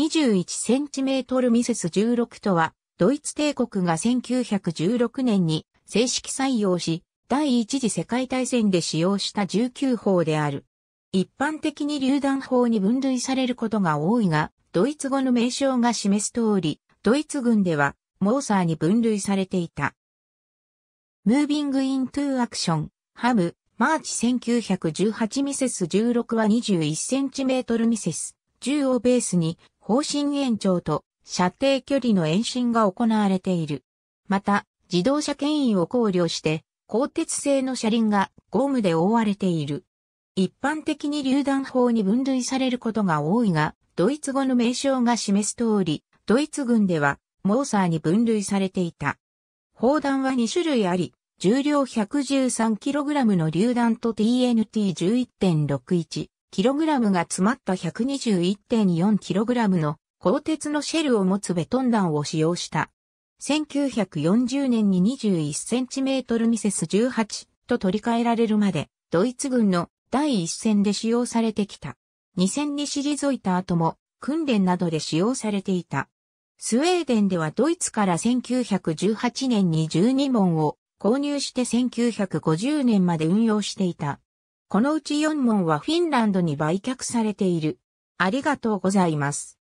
21cm ミセス16とは、ドイツ帝国が1916年に正式採用し、第一次世界大戦で使用した19砲である。一般的に榴弾砲に分類されることが多いが、ドイツ語の名称が示す通り、ドイツ軍では、モーサーに分類されていた。ムービングイントゥーアクション、ハム、マーチ1918ミセス16は 21cm ミセス10をベースに方針延長と射程距離の延伸が行われている。また、自動車牽引を考慮して、鋼鉄製の車輪がゴムで覆われている。一般的に榴弾砲に分類されることが多いが、ドイツ語の名称が示す通り、ドイツ軍ではモーサーに分類されていた。砲弾は2種類あり、重量 113kg の榴弾と TNT11.61、kg が詰まった 121.4kg の鋼鉄のシェルを持つベトン弾を使用した。1940年に 21cm ミセス18と取り替えられるまで、ドイツ軍の第一線で使用されてきた。2戦に退いた後も、訓練などで使用されていた。スウェーデンではドイツから1918年に12門を購入して1950年まで運用していた。このうち4問はフィンランドに売却されている。ありがとうございます。